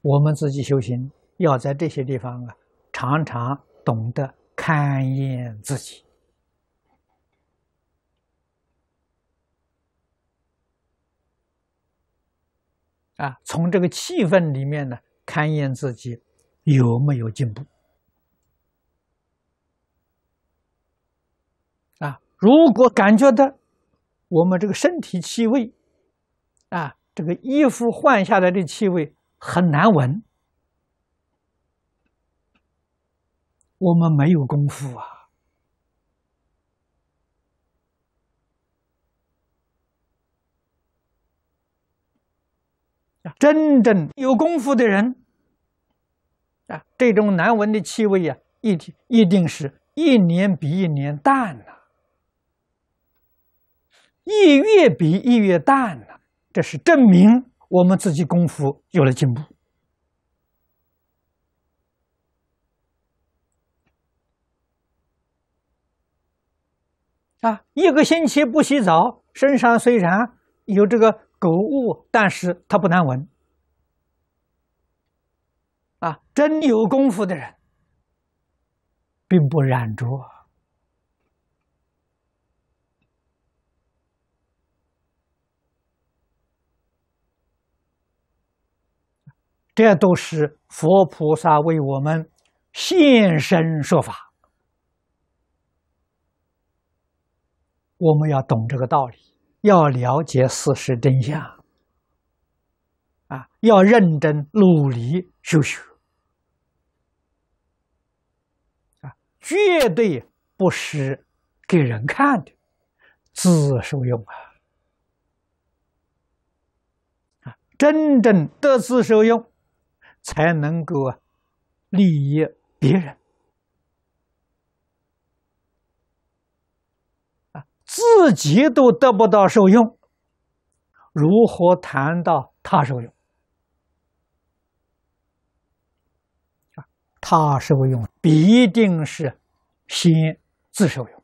我们自己修行，要在这些地方啊，常常懂得勘验自己啊，从这个气氛里面呢，勘验自己有没有进步啊。如果感觉到我们这个身体气味啊，这个衣服换下来的气味。很难闻，我们没有功夫啊！真正有功夫的人啊，这种难闻的气味呀，一定一定是一年比一年淡了，一月比一月淡了，这是证明。我们自己功夫有了进步啊！一个星期不洗澡，身上虽然有这个狗污，但是它不难闻。啊，真有功夫的人，并不染浊。这都是佛菩萨为我们现身说法，我们要懂这个道理，要了解事实真相，啊，要认真努力修学，啊，绝对不是给人看的，自受用啊，啊，真正得自受用。才能够利益别人啊，自己都得不到受用，如何谈到他受用？他受用，必定是先自受用。